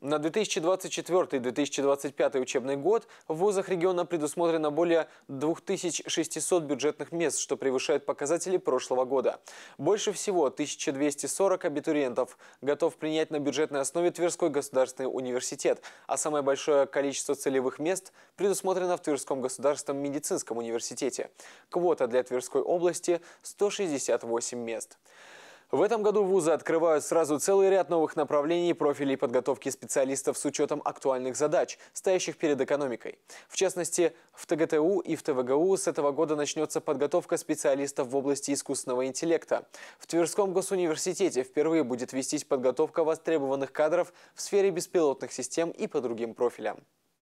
На 2024-2025 учебный год в вузах региона предусмотрено более 2600 бюджетных мест, что превышает показатели прошлого года. Больше всего 1240 абитуриентов готов принять на бюджетной основе Тверской государственный университет, а самое большое количество целевых мест предусмотрено в Тверском государственном медицинском университете. Квота для Тверской области – 168 мест. В этом году вузы открывают сразу целый ряд новых направлений и профилей подготовки специалистов с учетом актуальных задач, стоящих перед экономикой. В частности, в ТГТУ и в ТВГУ с этого года начнется подготовка специалистов в области искусственного интеллекта. В Тверском госуниверситете впервые будет вестись подготовка востребованных кадров в сфере беспилотных систем и по другим профилям.